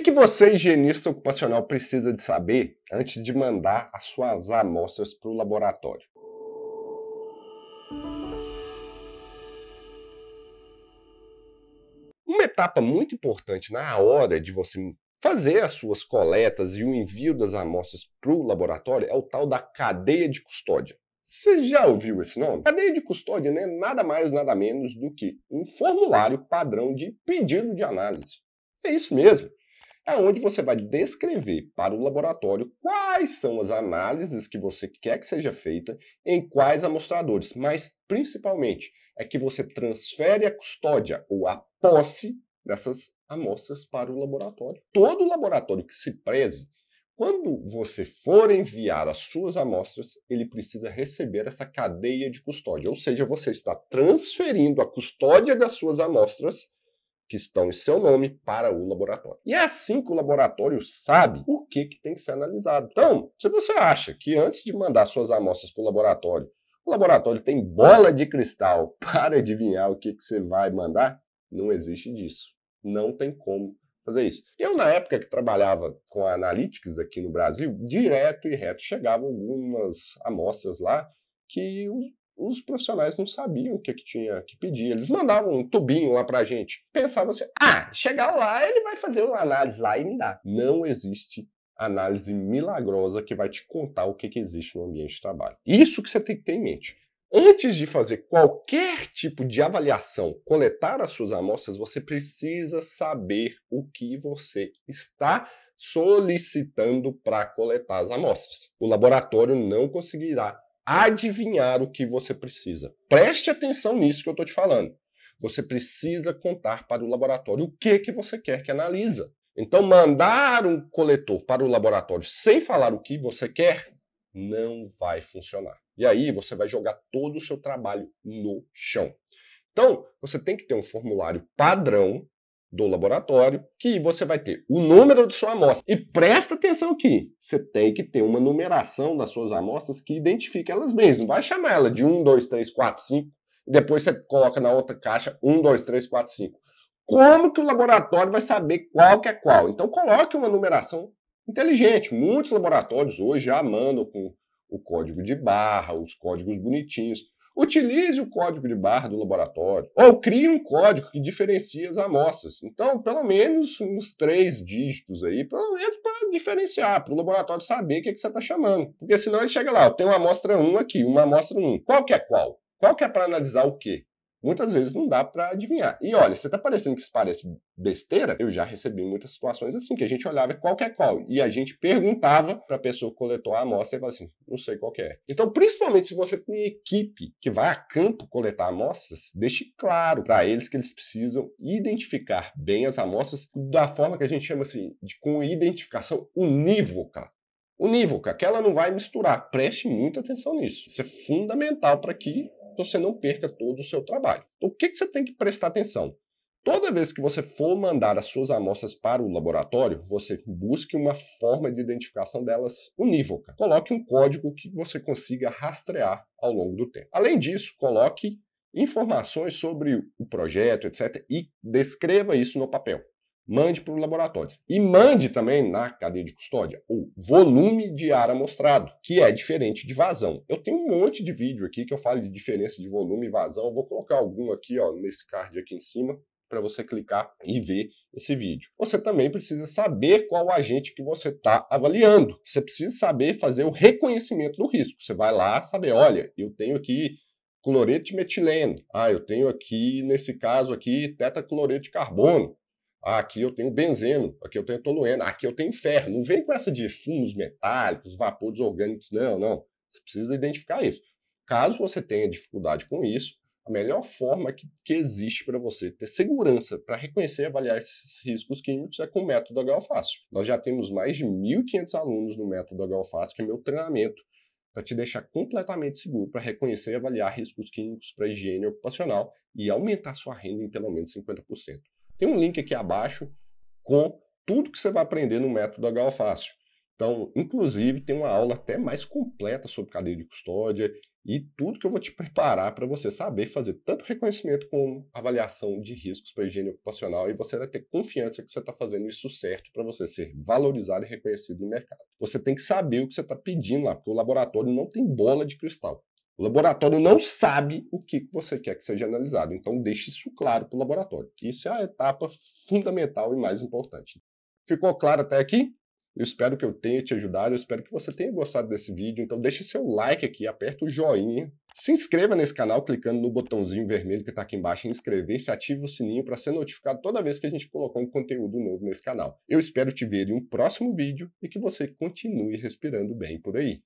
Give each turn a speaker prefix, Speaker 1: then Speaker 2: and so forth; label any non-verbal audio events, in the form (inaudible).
Speaker 1: que, que você, higienista ocupacional, precisa de saber antes de mandar as suas amostras para o laboratório? Uma etapa muito importante na hora de você fazer as suas coletas e o envio das amostras para o laboratório é o tal da cadeia de custódia. Você já ouviu esse nome? Cadeia de custódia não é nada mais nada menos do que um formulário padrão de pedido de análise. É isso mesmo é onde você vai descrever para o laboratório quais são as análises que você quer que seja feita, em quais amostradores, mas principalmente é que você transfere a custódia ou a posse dessas amostras para o laboratório. Todo laboratório que se preze quando você for enviar as suas amostras, ele precisa receber essa cadeia de custódia, ou seja, você está transferindo a custódia das suas amostras que estão em seu nome para o laboratório. E é assim que o laboratório sabe o que, que tem que ser analisado. Então, se você acha que antes de mandar suas amostras para o laboratório, o laboratório tem bola de cristal (laughs) para adivinhar o que, que você vai mandar, não existe disso. Não tem como fazer isso. Eu, na época que trabalhava com a Analytics aqui no Brasil, direto e reto chegavam algumas amostras lá que os profissionais não sabiam o que, é que tinha que pedir. Eles mandavam um tubinho lá pra gente. Pensavam assim: ah, chegar lá, ele vai fazer uma análise lá e me dá. Não existe análise milagrosa que vai te contar o que, que existe no ambiente de trabalho. Isso que você tem que ter em mente. Antes de fazer qualquer tipo de avaliação, coletar as suas amostras, você precisa saber o que você está solicitando para coletar as amostras. O laboratório não conseguirá adivinhar o que você precisa. Preste atenção nisso que eu estou te falando. Você precisa contar para o laboratório o que, que você quer que analisa. Então, mandar um coletor para o laboratório sem falar o que você quer não vai funcionar. E aí você vai jogar todo o seu trabalho no chão. Então, você tem que ter um formulário padrão do laboratório, que você vai ter o número de sua amostra. E presta atenção aqui, você tem que ter uma numeração das suas amostras que identifique elas bem. Não vai chamar ela de 1, 2, 3, 4, 5, e depois você coloca na outra caixa 1, 2, 3, 4, 5. Como que o laboratório vai saber qual que é qual? Então coloque uma numeração inteligente. Muitos laboratórios hoje já mandam com o código de barra, os códigos bonitinhos. Utilize o código de barra do laboratório, ou crie um código que diferencie as amostras. Então, pelo menos uns três dígitos aí, pelo menos para diferenciar, para o laboratório saber o que, é que você está chamando. Porque senão ele chega lá, eu tenho uma amostra 1 aqui, uma amostra 1. Qual que é qual? Qual que é para analisar o quê? muitas vezes não dá para adivinhar. E olha, você tá parecendo que isso parece besteira? Eu já recebi muitas situações assim, que a gente olhava qualquer é qual e a gente perguntava para a pessoa que coletou a amostra e falava assim: não sei qual é. Então, principalmente se você tem equipe que vai a campo coletar amostras, deixe claro para eles que eles precisam identificar bem as amostras da forma que a gente chama assim, de com identificação unívoca unívoca, que ela não vai misturar. Preste muita atenção nisso. Isso é fundamental para que você não perca todo o seu trabalho. Então, o que, que você tem que prestar atenção? Toda vez que você for mandar as suas amostras para o laboratório, você busque uma forma de identificação delas unívoca. Coloque um código que você consiga rastrear ao longo do tempo. Além disso, coloque informações sobre o projeto, etc., e descreva isso no papel mande para os laboratórios. E mande também na cadeia de custódia o volume de ar amostrado, que é diferente de vazão. Eu tenho um monte de vídeo aqui que eu falo de diferença de volume e vazão. Eu vou colocar algum aqui ó, nesse card aqui em cima para você clicar e ver esse vídeo. Você também precisa saber qual agente que você está avaliando. Você precisa saber fazer o reconhecimento do risco. Você vai lá saber, olha, eu tenho aqui cloreto de metileno. Ah, eu tenho aqui, nesse caso aqui, tetacloreto de carbono. Ah, aqui eu tenho benzeno, aqui eu tenho tolueno, aqui eu tenho ferro. Não vem com essa de fumos metálicos, vapores orgânicos, não, não. Você precisa identificar isso. Caso você tenha dificuldade com isso, a melhor forma que, que existe para você ter segurança para reconhecer e avaliar esses riscos químicos é com o método HOFácil. Nós já temos mais de 1.500 alunos no método HOFácil, que é meu treinamento para te deixar completamente seguro para reconhecer e avaliar riscos químicos para higiene ocupacional e aumentar sua renda em pelo menos 50%. Tem um link aqui abaixo com tudo que você vai aprender no método HOFácil. Então, inclusive, tem uma aula até mais completa sobre cadeia de custódia e tudo que eu vou te preparar para você saber fazer tanto reconhecimento como avaliação de riscos para higiene ocupacional e você vai ter confiança que você está fazendo isso certo para você ser valorizado e reconhecido no mercado. Você tem que saber o que você está pedindo lá, porque o laboratório não tem bola de cristal. O laboratório não sabe o que você quer que seja analisado, então deixe isso claro para o laboratório. Isso é a etapa fundamental e mais importante. Ficou claro até aqui? Eu espero que eu tenha te ajudado, eu espero que você tenha gostado desse vídeo. Então deixe seu like aqui, aperta o joinha. Se inscreva nesse canal clicando no botãozinho vermelho que está aqui embaixo em inscrever-se, ative o sininho para ser notificado toda vez que a gente colocar um conteúdo novo nesse canal. Eu espero te ver em um próximo vídeo e que você continue respirando bem por aí.